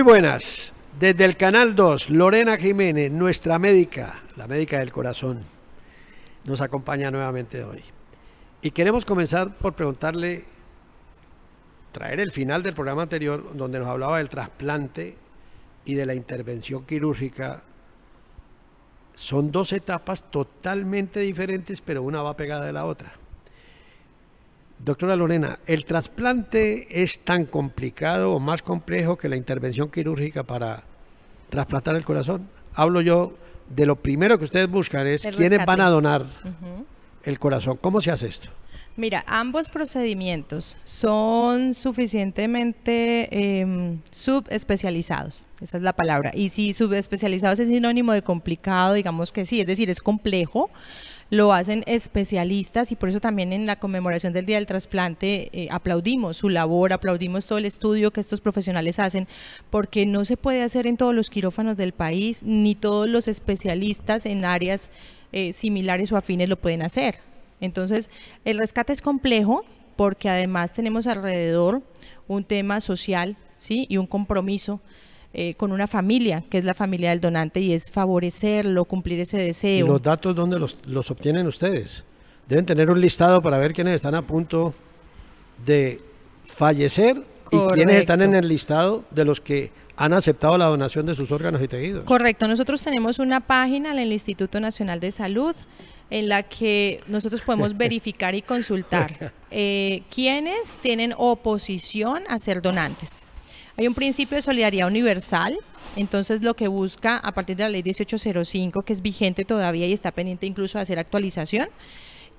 Muy buenas. Desde el Canal 2, Lorena Jiménez, nuestra médica, la médica del corazón, nos acompaña nuevamente hoy. Y queremos comenzar por preguntarle, traer el final del programa anterior, donde nos hablaba del trasplante y de la intervención quirúrgica. Son dos etapas totalmente diferentes, pero una va pegada de la otra. Doctora Lorena, ¿el trasplante es tan complicado o más complejo que la intervención quirúrgica para trasplantar el corazón? Hablo yo de lo primero que ustedes buscan es quiénes van a donar el corazón. ¿Cómo se hace esto? Mira, ambos procedimientos son suficientemente em, subespecializados, esa es la palabra. Y si subespecializados es sinónimo de complicado, digamos que sí, es decir, es complejo, lo hacen especialistas y por eso también en la conmemoración del Día del Trasplante eh, aplaudimos su labor, aplaudimos todo el estudio que estos profesionales hacen, porque no se puede hacer en todos los quirófanos del país, ni todos los especialistas en áreas eh, similares o afines lo pueden hacer. Entonces, el rescate es complejo porque además tenemos alrededor un tema social ¿sí? y un compromiso eh, con una familia, que es la familia del donante, y es favorecerlo, cumplir ese deseo. ¿Y los datos dónde los, los obtienen ustedes? Deben tener un listado para ver quiénes están a punto de fallecer ¿Y quienes están en el listado de los que han aceptado la donación de sus órganos y tejidos? Correcto, nosotros tenemos una página en el Instituto Nacional de Salud en la que nosotros podemos verificar y consultar eh, quiénes tienen oposición a ser donantes. Hay un principio de solidaridad universal, entonces lo que busca a partir de la ley 1805, que es vigente todavía y está pendiente incluso de hacer actualización,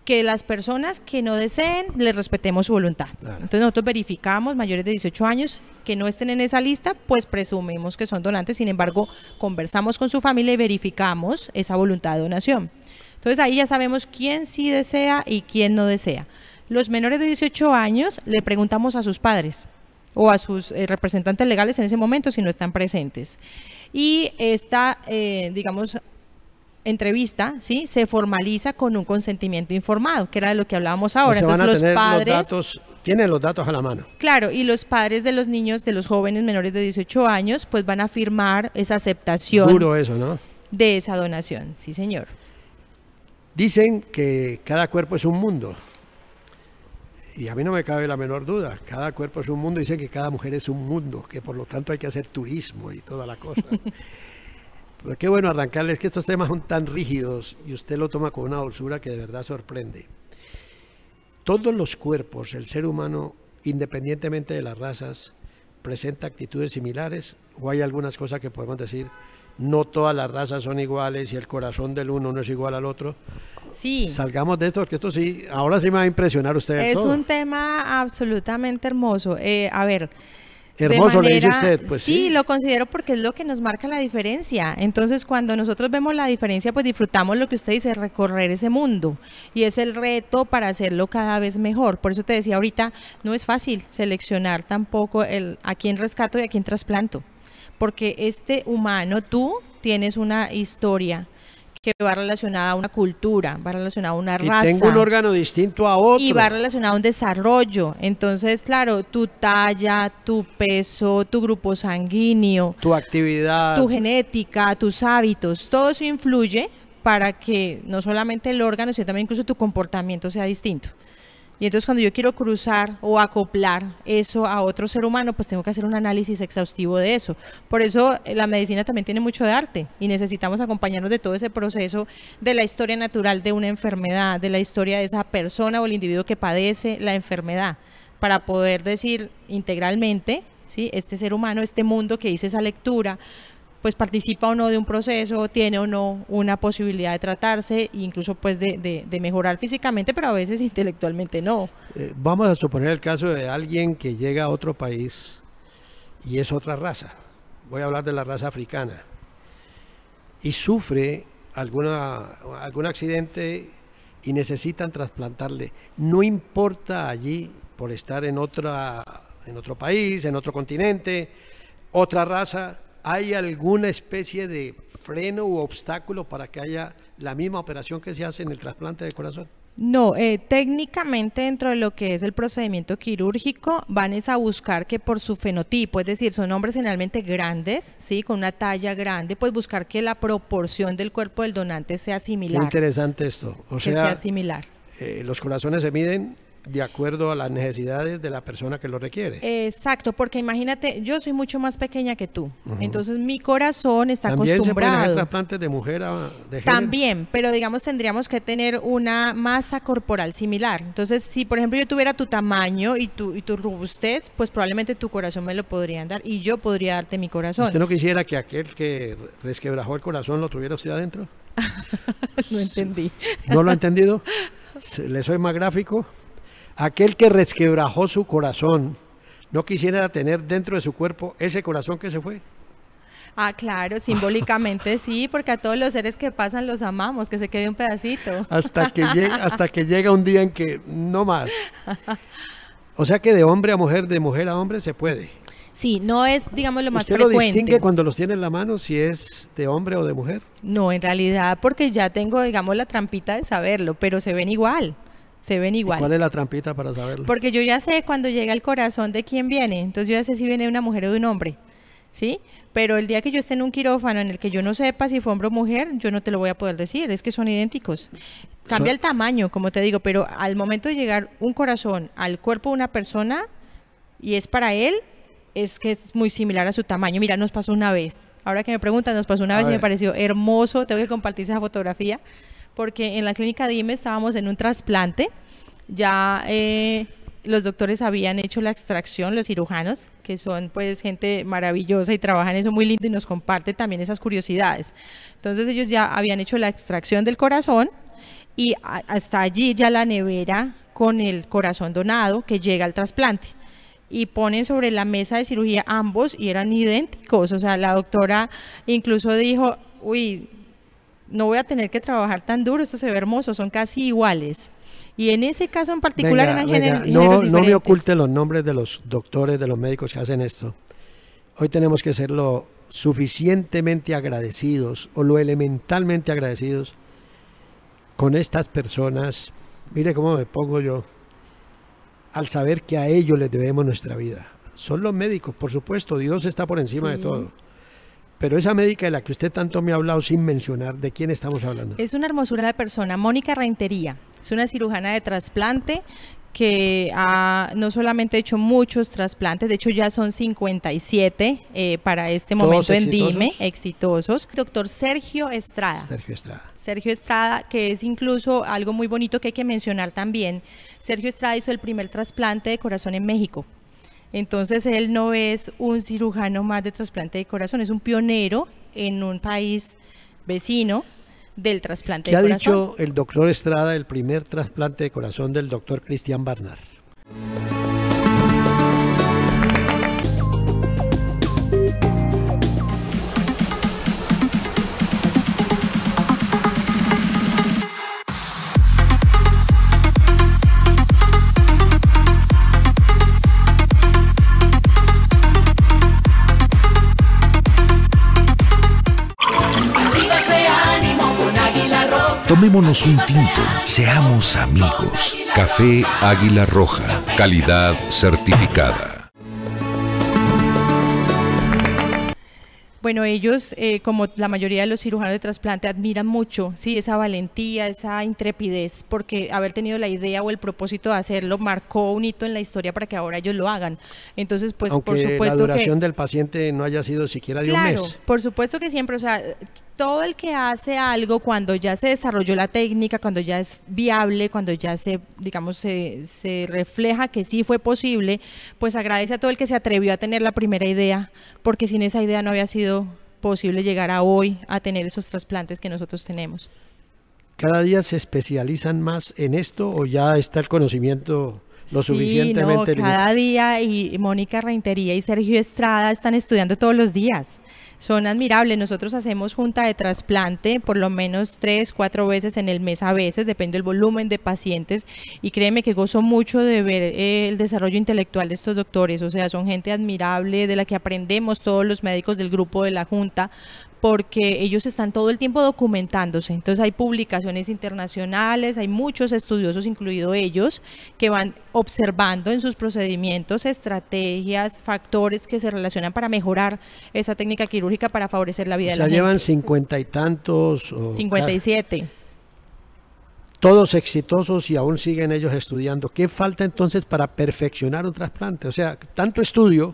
que las personas que no deseen les respetemos su voluntad. Entonces nosotros verificamos mayores de 18 años que no estén en esa lista, pues presumimos que son donantes, sin embargo conversamos con su familia y verificamos esa voluntad de donación. Entonces ahí ya sabemos quién sí desea y quién no desea. Los menores de 18 años le preguntamos a sus padres o a sus eh, representantes legales en ese momento si no están presentes. Y esta, eh, digamos, entrevista, ¿sí? Se formaliza con un consentimiento informado, que era de lo que hablábamos ahora. Entonces, los padres tienen los datos a la mano. Claro, y los padres de los niños, de los jóvenes menores de 18 años, pues van a firmar esa aceptación. Duro eso, ¿no? De esa donación, sí, señor. Dicen que cada cuerpo es un mundo. Y a mí no me cabe la menor duda, cada cuerpo es un mundo, dicen que cada mujer es un mundo, que por lo tanto hay que hacer turismo y toda la cosa. Pero qué bueno arrancarles que estos temas son tan rígidos y usted lo toma con una dulzura que de verdad sorprende. Todos los cuerpos, el ser humano, independientemente de las razas, presenta actitudes similares o hay algunas cosas que podemos decir no todas las razas son iguales y el corazón del uno no es igual al otro. Sí. Salgamos de esto, porque esto sí, ahora sí me va a impresionar usted. Es un tema absolutamente hermoso. Eh, a ver. Hermoso dice usted, pues sí, lo considero porque es lo que nos marca la diferencia. Entonces, cuando nosotros vemos la diferencia, pues disfrutamos lo que usted dice, recorrer ese mundo. Y es el reto para hacerlo cada vez mejor. Por eso te decía ahorita, no es fácil seleccionar tampoco el a quién rescato y a quién trasplanto porque este humano, tú, tienes una historia que va relacionada a una cultura, va relacionada a una raza. un órgano distinto a otro. Y va relacionada a un desarrollo. Entonces, claro, tu talla, tu peso, tu grupo sanguíneo, tu actividad, tu genética, tus hábitos, todo eso influye para que no solamente el órgano, sino también incluso tu comportamiento sea distinto. Y entonces cuando yo quiero cruzar o acoplar eso a otro ser humano, pues tengo que hacer un análisis exhaustivo de eso. Por eso eh, la medicina también tiene mucho de arte y necesitamos acompañarnos de todo ese proceso de la historia natural de una enfermedad, de la historia de esa persona o el individuo que padece la enfermedad, para poder decir integralmente, ¿sí? este ser humano, este mundo que hice esa lectura, pues participa o no de un proceso, tiene o no una posibilidad de tratarse, incluso pues de, mejorar físicamente, pero a veces intelectualmente no. Eh, vamos a suponer el caso de alguien que llega a otro país y es otra raza. Voy a hablar de la raza africana. Y sufre alguna, algún accidente y necesitan trasplantarle. No importa allí por estar en, otra, en otro país, en otro continente, otra raza, ¿hay alguna especie de freno u obstáculo para que haya la misma operación que se hace en el trasplante de corazón? No, eh, técnicamente dentro de lo que es el procedimiento quirúrgico van es a buscar que por su fenotipo, es decir, son hombres generalmente grandes, sí, con una talla grande, pues buscar que la proporción del cuerpo del donante sea similar. Qué interesante esto, o sea, que sea similar. Eh, los corazones se miden de acuerdo a las necesidades de la persona que lo requiere. Exacto, porque imagínate, yo soy mucho más pequeña que tú, entonces mi corazón está ¿También acostumbrado. También trasplantes de mujer a de También, pero digamos tendríamos que tener una masa corporal similar. Entonces, si por ejemplo yo tuviera tu tamaño y tu y tu robustez, pues probablemente tu corazón me lo podrían dar y yo podría darte mi corazón. ¿Usted no quisiera que aquel que resquebrajó el corazón lo tuviera usted adentro? no entendí. ¿No lo ha entendido? ¿Le soy más gráfico? Aquel que resquebrajó su corazón no quisiera tener dentro de su cuerpo ese corazón que se fue. Ah, claro, simbólicamente sí, porque a todos los seres que pasan los amamos, que se quede un pedacito. Hasta que, llega, hasta que llega un día en que no más. O sea que de hombre a mujer, de mujer a hombre se puede. Sí, no es, digamos, lo más frecuente. lo distingue cuando los tiene en la mano si es de hombre o de mujer? No, en realidad, porque ya tengo, digamos, la trampita de saberlo, pero se ven igual se ven igual. ¿Cuál es la trampita para saberlo? Porque yo ya sé cuando llega el corazón de quién viene, entonces yo ya sé si viene una mujer o de un hombre, ¿sí? Pero el día que yo esté en un quirófano en el que yo no sepa si fue hombre o mujer, yo no te lo voy a poder decir, es que son idénticos. Cambia el tamaño, como te digo, pero al momento de llegar un corazón al cuerpo de una persona y es para él, es que es muy similar a su tamaño. Mira, nos pasó una vez. Ahora que me preguntan, nos pasó una vez y me pareció hermoso. Tengo que compartir esa fotografía porque en la clínica Dime e estábamos en un trasplante, ya eh, los doctores habían hecho la extracción, los cirujanos, que son pues gente maravillosa y trabajan eso muy lindo y nos comparte también esas curiosidades. Entonces ellos ya habían hecho la extracción del corazón y hasta allí ya la nevera con el corazón donado que llega al trasplante y ponen sobre la mesa de cirugía ambos y eran idénticos. O sea, la doctora incluso dijo, uy, no voy a tener que trabajar tan duro, esto se ve hermoso, son casi iguales. Y en ese caso en particular, no, me oculten los nombres de los doctores, de los médicos que hacen esto. Hoy tenemos que ser lo suficientemente agradecidos o lo elementalmente agradecidos con estas personas. Mire cómo me pongo yo al saber que a ellos les debemos nuestra vida. Son los médicos, por supuesto, Dios está por encima de todo pero esa médica de la que usted tanto me ha hablado sin mencionar, ¿de quién estamos hablando? Es una hermosura de persona, Mónica Reintería. Es una cirujana de trasplante que ha no solamente hecho muchos trasplantes, de hecho ya son 57 eh, para este momento en Dime, exitosos. Doctor Sergio Estrada. Sergio Estrada. Sergio Estrada, que es incluso algo muy bonito que hay que mencionar también. Sergio Estrada hizo el primer trasplante de corazón en México. Entonces él no es un cirujano más de trasplante de corazón, es un pionero en un país vecino del trasplante de corazón. ha dicho el doctor Estrada, el primer trasplante de corazón del doctor Cristian Barnard? Tomémonos un tinto, seamos amigos. Café Águila Roja, calidad certificada. Bueno, ellos, eh, como la mayoría de los cirujanos de trasplante, admiran mucho sí, esa valentía, esa intrepidez, porque haber tenido la idea o el propósito de hacerlo marcó un hito en la historia para que ahora ellos lo hagan. Entonces, pues, por supuesto. La duración del paciente no haya sido siquiera de un mes. Por supuesto que siempre, o sea, todo el que hace algo cuando ya se desarrolló la técnica, cuando ya es viable, cuando ya se, digamos, se, refleja que sí fue posible, pues agradece a todo el que se atrevió a tener la primera idea, porque sin esa idea no había sido posible llegar a hoy a tener esos trasplantes que nosotros tenemos. ¿Cada día se especializan más en esto o ya está el conocimiento lo suficientemente no, Cada día y Mónica Reintería y Sergio Estrada están estudiando todos los días son admirables. Nosotros hacemos junta de trasplante por lo menos tres, cuatro veces en el mes a veces, depende del volumen de pacientes. Y créeme que gozo mucho de ver eh, el desarrollo intelectual de estos doctores. O sea, son gente admirable de la que aprendemos todos los médicos del grupo de la junta porque ellos están todo el tiempo documentándose. Entonces hay publicaciones internacionales, hay muchos estudiosos, incluido ellos, que van observando en sus procedimientos estrategias, factores que se relacionan para mejorar esa técnica quirúrgica para favorecer la vida o sea, de la llevan cincuenta y tantos. Cincuenta y siete todos exitosos y aún siguen ellos estudiando. ¿Qué falta entonces para perfeccionar un trasplante? O sea, tanto estudio,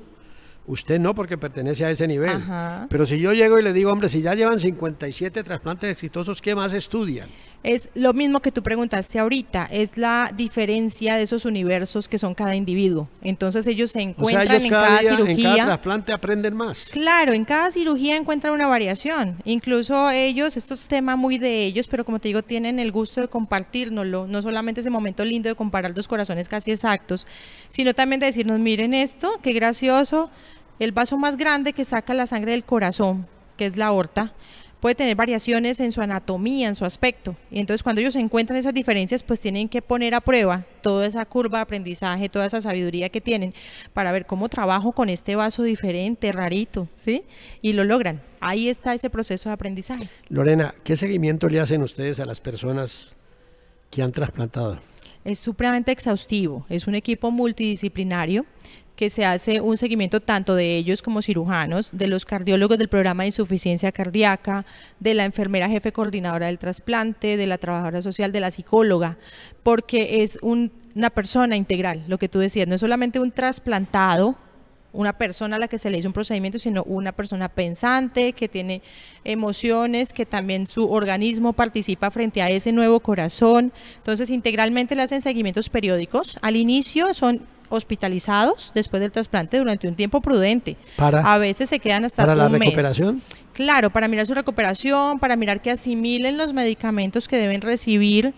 Usted no, porque pertenece a ese nivel. Pero si yo llego y le digo, hombre, si ya llevan 57 trasplantes exitosos, ¿qué más estudian? Es lo mismo que tú preguntaste ahorita, es la diferencia de esos universos que son cada individuo. Entonces ellos se encuentran o sea, ellos en cada, cirugía. En cada trasplante aprenden más. Claro, en cada cirugía encuentran una variación. Incluso ellos, esto es tema muy de ellos, pero como te digo, tienen el gusto de compartirnoslo. No solamente ese momento lindo de comparar dos corazones casi exactos, sino también de decirnos, miren esto, qué gracioso el vaso más grande que saca la sangre del corazón, que es la aorta, puede tener variaciones en su anatomía, en su aspecto. Y entonces cuando ellos encuentran esas diferencias, pues tienen que poner a prueba toda esa curva de aprendizaje, toda esa sabiduría que tienen para ver cómo trabajo con este vaso diferente, rarito, ¿sí? Y lo logran. Ahí está ese proceso de aprendizaje. Lorena, ¿qué seguimiento le hacen ustedes a las personas que han trasplantado? Es supremamente exhaustivo, es un equipo multidisciplinario que se hace un seguimiento tanto de ellos como cirujanos, de los cardiólogos del programa de insuficiencia cardíaca, de la enfermera jefe coordinadora del trasplante, de la trabajadora social, de la psicóloga, porque es una persona integral, lo que tú decías, no es solamente un trasplantado una persona a la que se le hizo un procedimiento, sino una persona pensante, que tiene emociones, que también su organismo participa frente a ese nuevo corazón. Entonces, integralmente le hacen seguimientos periódicos. Al inicio son hospitalizados después del trasplante durante un tiempo prudente. Para, a veces se quedan hasta para la recuperación. Claro, para mirar su recuperación, para mirar que asimilen los medicamentos que deben recibir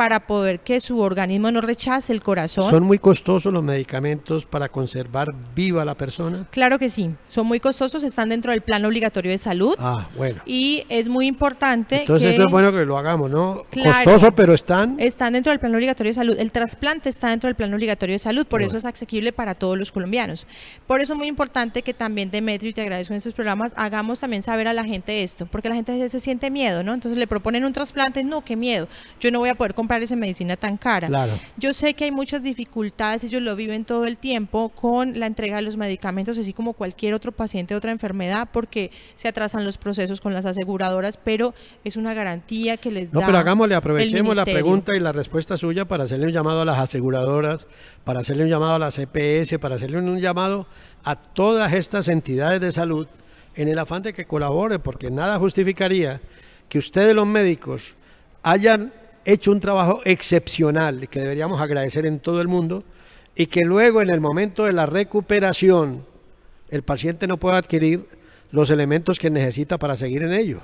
para poder que su organismo no rechace el corazón. ¿Son muy costosos los medicamentos para conservar viva a la persona? Claro que sí, son muy costosos, están dentro del plan obligatorio de salud. Ah, bueno. Y es muy importante. Entonces esto es bueno que lo hagamos, ¿no? Costoso, pero están. Están dentro del plan obligatorio de salud. El trasplante está dentro del plan obligatorio de salud, por eso es asequible para todos los colombianos. Por eso es muy importante que también Demetrio, y te agradezco en estos programas, hagamos también saber a la gente esto, porque la gente se siente miedo, ¿no? Entonces le proponen un trasplante, no, qué miedo, yo no voy a poder comprar parece medicina tan cara. Yo sé que hay muchas dificultades, ellos lo viven todo el tiempo con la entrega de los medicamentos, así como cualquier otro paciente de otra enfermedad, porque se atrasan los procesos con las aseguradoras, pero es una garantía que les da. No, pero hagámosle, aprovechemos la pregunta y la respuesta suya para hacerle un llamado a las aseguradoras, para hacerle un llamado a la CPS, e para hacerle un llamado a todas estas entidades de salud en el afán de que colabore, porque nada justificaría que ustedes los médicos hayan hecho un trabajo excepcional que deberíamos agradecer en todo el mundo y que luego en el momento de la recuperación el paciente no pueda adquirir los elementos que necesita para seguir en ello.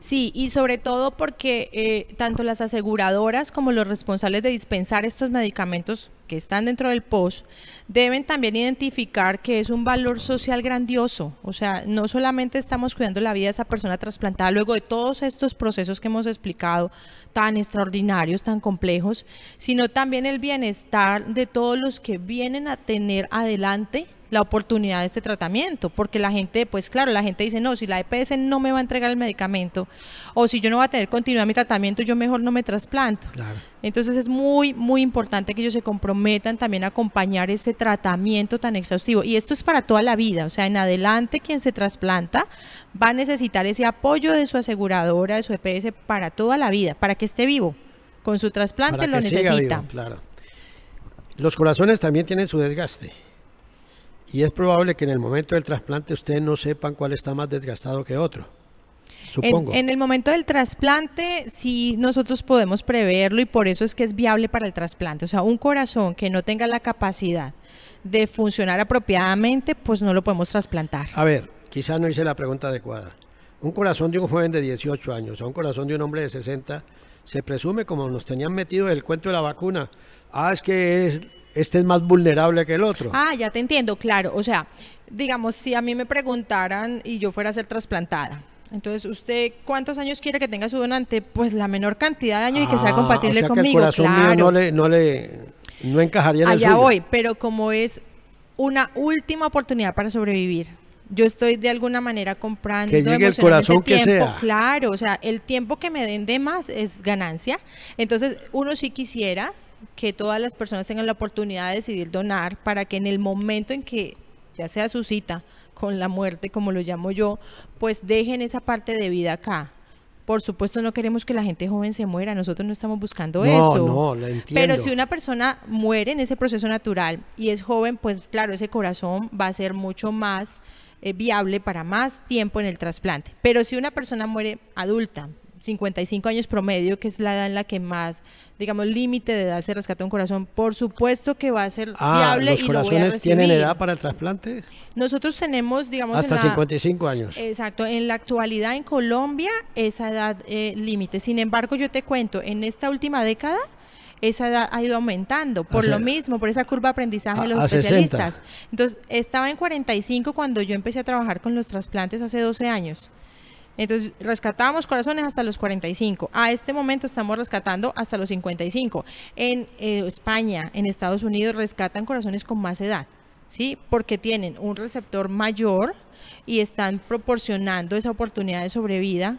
Sí, y sobre todo porque eh, tanto las aseguradoras como los responsables de dispensar estos medicamentos que están dentro del POS deben también identificar que es un valor social grandioso. O sea, no solamente estamos cuidando la vida de esa persona trasplantada luego de todos estos procesos que hemos explicado, tan extraordinarios, tan complejos, sino también el bienestar de todos los que vienen a tener adelante la oportunidad de este tratamiento, porque la gente, pues claro, la gente dice, no, si la EPS no me va a entregar el medicamento o si yo no voy a tener continuidad mi tratamiento, yo mejor no me trasplanto. Entonces es muy, muy importante que ellos se comprometan también a acompañar ese tratamiento tan exhaustivo. Y esto es para toda la vida, o sea, en adelante quien se trasplanta va a necesitar ese apoyo de su aseguradora, de su EPS, para toda la vida, para que esté vivo. Con su trasplante lo necesita. claro. Los corazones también tienen su desgaste y es probable que en el momento del trasplante ustedes no sepan cuál está más desgastado que otro. Supongo. En, el momento del trasplante, sí nosotros podemos preverlo y por eso es que es viable para el trasplante. O sea, un corazón que no tenga la capacidad de funcionar apropiadamente, pues no lo podemos trasplantar. A ver, quizás no hice la pregunta adecuada. Un corazón de un joven de 18 años o un corazón de un hombre de 60 se presume como nos tenían metido el cuento de la vacuna. Ah, es que es este es más vulnerable que el otro. Ah, ya te entiendo, claro. O sea, digamos, si a mí me preguntaran y yo fuera a ser trasplantada, entonces, ¿usted cuántos años quiere que tenga su donante? Pues la menor cantidad de años y que sea ah, compatible o sea Que el corazón mío no le, no encajaría en Allá voy, pero como es una última oportunidad para sobrevivir. Yo estoy de alguna manera comprando el corazón tiempo, que sea. claro, o sea, el tiempo que me den de más es ganancia. Entonces, uno sí quisiera que todas las personas tengan la oportunidad de decidir donar para que en el momento en que ya sea su cita con la muerte, como lo llamo yo, pues dejen esa parte de vida acá. Por supuesto no queremos que la gente joven se muera, nosotros no estamos buscando eso. No, lo entiendo. Pero si una persona muere en ese proceso natural y es joven, pues claro, ese corazón va a ser mucho más eh, viable para más tiempo en el trasplante. Pero si una persona muere adulta, 55 años promedio, que es la edad en la que más, digamos, límite de edad se rescata un corazón, por supuesto que va a ser ah, viable y lo voy a recibir. tienen edad para el trasplante? Nosotros tenemos, digamos, hasta 55 años. Exacto, en la actualidad en Colombia esa edad eh, límite. Sin embargo, yo te cuento, en esta última década esa edad ha ido aumentando, por lo mismo, por esa curva de aprendizaje de ah, los especialistas. Entonces, estaba en 45 cuando yo empecé a trabajar con los trasplantes hace 12 años. Entonces rescatamos corazones hasta los 45. A este momento estamos rescatando hasta los 55. En eh, España, en Estados Unidos, rescatan corazones con más edad, ¿sí? Porque tienen un receptor mayor y están proporcionando esa oportunidad de sobrevida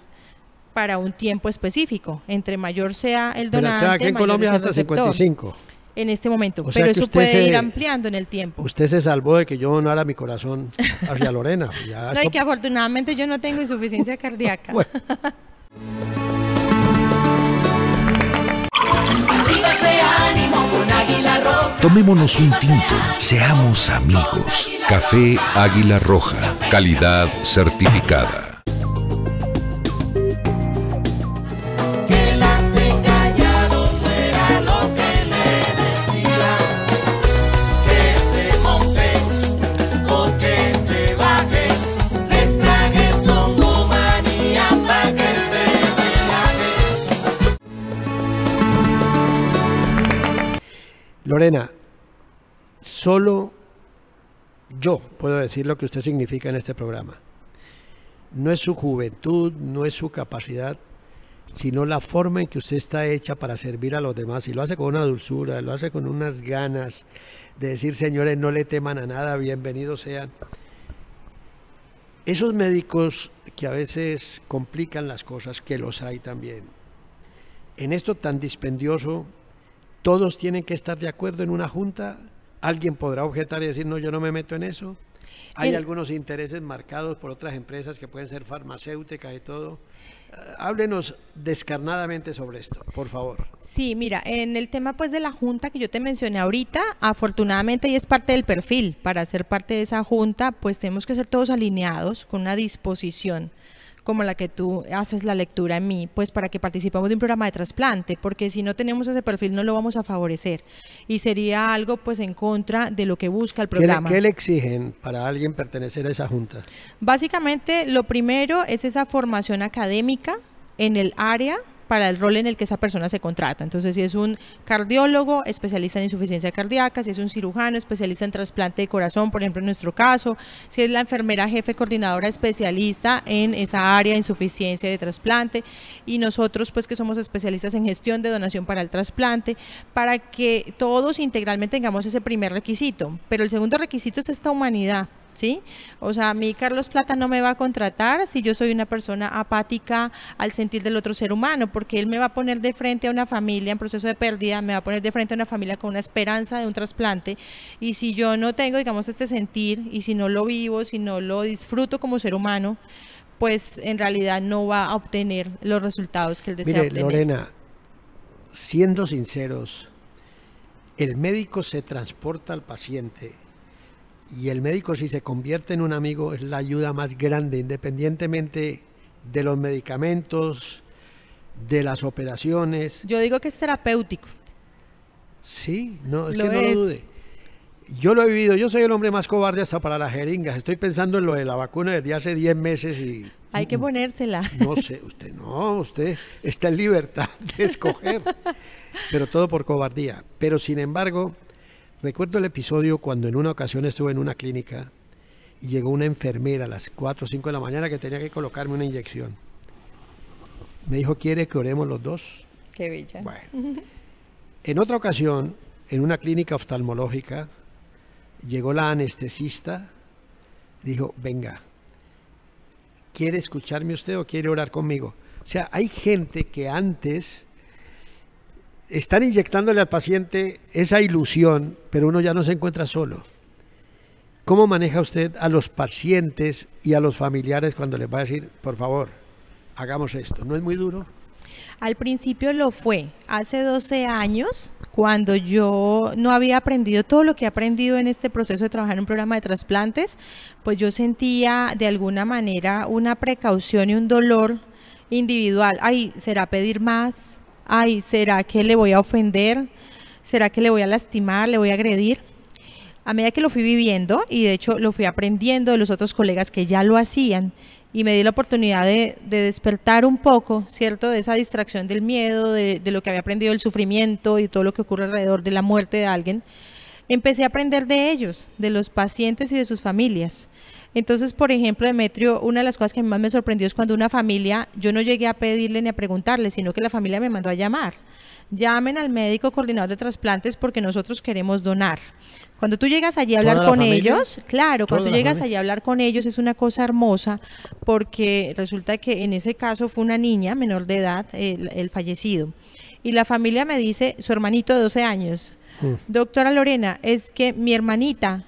para un tiempo específico. Entre mayor sea el donante, en Colombia hasta 55 en este momento, pero eso puede ir ampliando en el tiempo. Usted se salvó de que yo no donara mi corazón hacia Lorena. no, que afortunadamente yo no tengo insuficiencia cardíaca. Tomémonos un tinto, seamos amigos. Café Águila Roja, calidad certificada. solo yo puedo decir lo que usted significa en este programa. No es su juventud, no es su capacidad, sino la forma en que usted está hecha para servir a los demás. Y lo hace con una dulzura, lo hace con unas ganas de decir, señores, no le teman a nada, bienvenidos sean. Esos médicos que a veces complican las cosas, que los hay también, en esto tan dispendioso todos tienen que estar de acuerdo en una junta. Alguien podrá objetar y decir, no, yo no me meto en eso. Hay algunos intereses marcados por otras empresas que pueden ser farmacéuticas y todo. Eh, háblenos descarnadamente sobre esto, por favor. Sí, mira, en el tema pues de la junta que yo te mencioné ahorita, afortunadamente y es parte del perfil, para ser parte de esa junta pues tenemos que ser todos alineados con una disposición como la que tú haces la lectura en mí, pues para que participemos de un programa de trasplante, porque si no tenemos ese perfil no lo vamos a favorecer y sería algo pues en contra de lo que busca el programa. ¿Qué le, qué le exigen para alguien pertenecer a esa junta? Básicamente lo primero es esa formación académica en el área para el rol en el que esa persona se contrata. Entonces, si es un cardiólogo especialista en insuficiencia cardíaca, si es un cirujano especialista en trasplante de corazón, por ejemplo, en nuestro caso, si es la enfermera jefe coordinadora especialista en esa área de insuficiencia de trasplante y nosotros pues que somos especialistas en gestión de donación para el trasplante, para que todos integralmente tengamos ese primer requisito. Pero el segundo requisito es esta humanidad ¿sí? O sea, a mí Carlos Plata no me va a contratar si yo soy una persona apática al sentir del otro ser humano, porque él me va a poner de frente a una familia en proceso de pérdida, me va a poner de frente a una familia con una esperanza de un trasplante, y si yo no tengo, digamos, este sentir, y si no lo vivo, si no lo disfruto como ser humano, pues en realidad no va a obtener los resultados que él desea Mire, Lorena, siendo sinceros, el médico se transporta al paciente y el médico si se convierte en un amigo es la ayuda más grande, independientemente de los medicamentos, de las operaciones. Yo digo que es terapéutico. Sí, no, es que no lo dude. Yo lo he vivido, yo soy el hombre más cobarde hasta para las jeringas. Estoy pensando en lo de la vacuna desde hace 10 meses y... Hay que mm. ponérsela. No sé, usted no, usted está en libertad de escoger. pero todo por cobardía. Pero sin embargo, Recuerdo el episodio cuando en una ocasión estuve en una clínica y llegó una enfermera a las 4 o 5 de la mañana que tenía que colocarme una inyección. Me dijo, ¿quiere que oremos los dos? Qué bella. Bueno. En otra ocasión, en una clínica oftalmológica, llegó la anestesista, dijo, venga, ¿quiere escucharme usted o quiere orar conmigo? O sea, hay gente que antes están inyectándole al paciente esa ilusión, pero uno ya no se encuentra solo. ¿Cómo maneja usted a los pacientes y a los familiares cuando les va a decir, por favor, hagamos esto? ¿No es muy duro? Al principio lo fue. Hace 12 años, cuando yo no había aprendido todo lo que he aprendido en este proceso de trabajar en un programa de trasplantes, pues yo sentía de alguna manera una precaución y un dolor individual. Ay, ¿será pedir más? ay, ¿será que le voy a ofender? ¿Será que le voy a lastimar? ¿Le voy a agredir? A medida que lo fui viviendo y de hecho lo fui aprendiendo de los otros colegas que ya lo hacían y me di la oportunidad de, despertar un poco, ¿cierto? De esa distracción del miedo, de, lo que había aprendido, del sufrimiento y todo lo que ocurre alrededor de la muerte de alguien, empecé a aprender de ellos, de los pacientes y de sus familias. Entonces, por ejemplo, Demetrio, una de las cosas que más me sorprendió es cuando una familia, yo no llegué a pedirle ni a preguntarle, sino que la familia me mandó a llamar. Llamen al médico coordinador de trasplantes porque nosotros queremos donar. Cuando tú llegas allí a hablar con ellos, claro, cuando tú llegas allí a hablar con ellos es una cosa hermosa porque resulta que en ese caso fue una niña menor de edad el, fallecido. Y la familia me dice, su hermanito de 12 años, mm. doctora Lorena, es que mi hermanita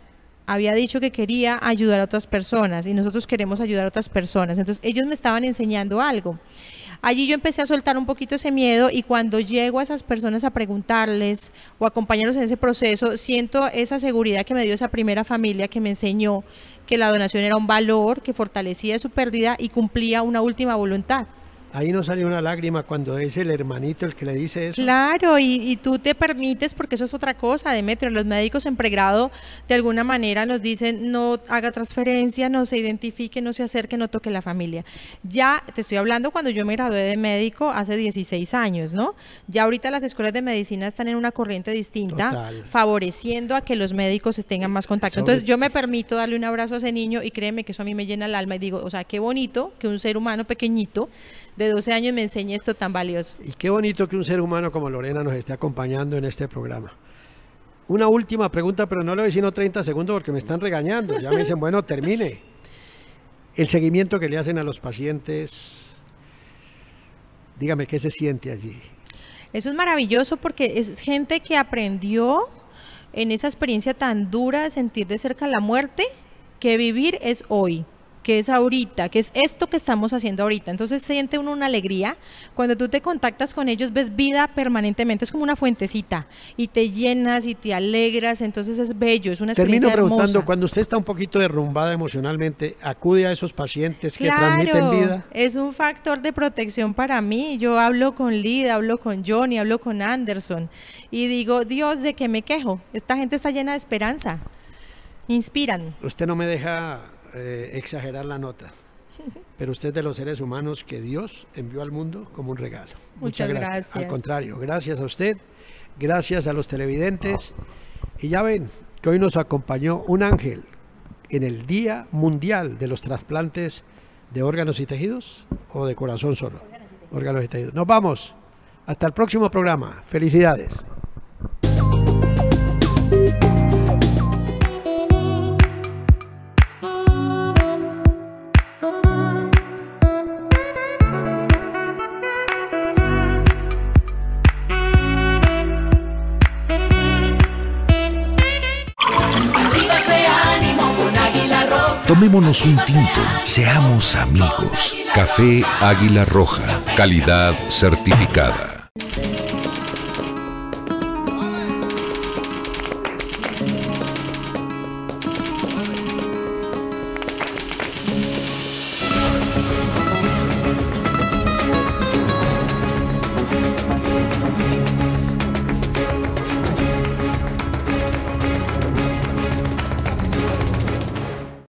había dicho que quería ayudar a otras personas y nosotros queremos ayudar a otras personas. Entonces ellos me estaban enseñando algo. Allí yo empecé a soltar un poquito ese miedo y cuando llego a esas personas a preguntarles o acompañarlos en ese proceso, siento esa seguridad que me dio esa primera familia que me enseñó que la donación era un valor que fortalecía su pérdida y cumplía una última voluntad ahí no sale una lágrima cuando es el hermanito el que le dice eso. Claro, y, tú te permites, porque eso es otra cosa, Demetrio, los médicos en pregrado de alguna manera nos dicen no haga transferencia, no se identifique, no se acerque, no toque la familia. Ya te estoy hablando cuando yo me gradué de médico hace 16 años, ¿no? Ya ahorita las escuelas de medicina están en una corriente distinta, favoreciendo a que los médicos tengan más contacto. Entonces yo me permito darle un abrazo a ese niño y créeme que eso a mí me llena el alma y digo, o sea, qué bonito que un ser humano pequeñito de 12 años me enseñé esto tan valioso. Y qué bonito que un ser humano como Lorena nos esté acompañando en este programa. Una última pregunta, pero no lo voy 30 segundos porque me están regañando. Ya me dicen, bueno, termine. El seguimiento que le hacen a los pacientes, dígame qué se siente allí. Eso es maravilloso porque es gente que aprendió en esa experiencia tan dura de sentir de cerca la muerte que vivir es hoy que es ahorita, que es esto que estamos haciendo ahorita. Entonces siente uno una alegría. Cuando tú te contactas con ellos, ves vida permanentemente, es como una fuentecita y te llenas y te alegras. Entonces es bello, es una experiencia Termino preguntando, cuando usted está un poquito derrumbada emocionalmente, ¿acude a esos pacientes que transmiten vida? Es un factor de protección para mí. Yo hablo con Lida, hablo con Johnny, hablo con Anderson y digo, Dios, ¿de qué me quejo? Esta gente está llena de esperanza. Inspiran. Usted no me deja eh, exagerar la nota. Pero usted de los seres humanos que Dios envió al mundo como un regalo. Muchas, gracias. gracias. Al contrario, gracias a usted, gracias a los televidentes. Y ya ven que hoy nos acompañó un ángel en el Día Mundial de los Trasplantes de Órganos y Tejidos o de Corazón solo. Órganos y tejidos. Nos vamos. Hasta el próximo programa. Felicidades. Tomémonos un tinto, seamos amigos. Café Águila Roja, calidad certificada.